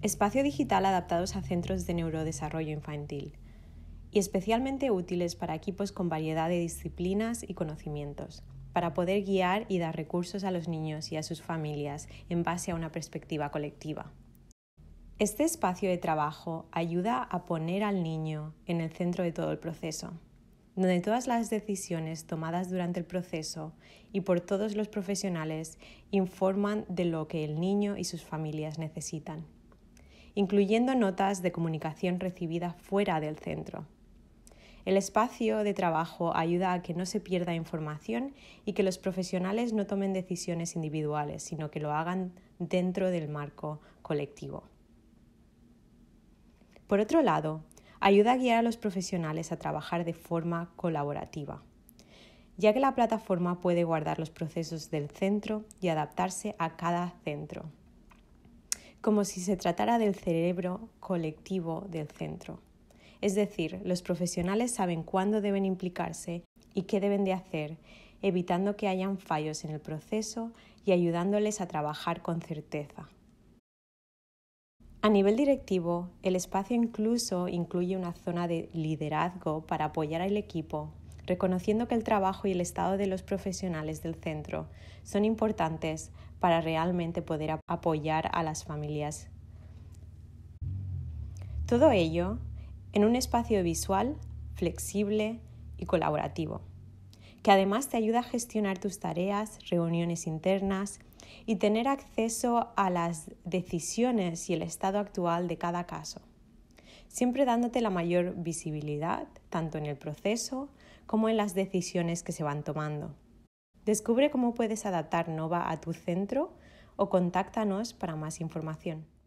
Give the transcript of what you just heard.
Espacio digital adaptados a centros de neurodesarrollo infantil y especialmente útiles para equipos con variedad de disciplinas y conocimientos, para poder guiar y dar recursos a los niños y a sus familias en base a una perspectiva colectiva. Este espacio de trabajo ayuda a poner al niño en el centro de todo el proceso, donde todas las decisiones tomadas durante el proceso y por todos los profesionales informan de lo que el niño y sus familias necesitan incluyendo notas de comunicación recibida fuera del centro. El espacio de trabajo ayuda a que no se pierda información y que los profesionales no tomen decisiones individuales, sino que lo hagan dentro del marco colectivo. Por otro lado, ayuda a guiar a los profesionales a trabajar de forma colaborativa, ya que la plataforma puede guardar los procesos del centro y adaptarse a cada centro como si se tratara del cerebro colectivo del centro. Es decir, los profesionales saben cuándo deben implicarse y qué deben de hacer, evitando que hayan fallos en el proceso y ayudándoles a trabajar con certeza. A nivel directivo, el espacio incluso incluye una zona de liderazgo para apoyar al equipo reconociendo que el trabajo y el estado de los profesionales del centro son importantes para realmente poder apoyar a las familias. Todo ello en un espacio visual, flexible y colaborativo, que además te ayuda a gestionar tus tareas, reuniones internas y tener acceso a las decisiones y el estado actual de cada caso siempre dándote la mayor visibilidad, tanto en el proceso como en las decisiones que se van tomando. Descubre cómo puedes adaptar Nova a tu centro o contáctanos para más información.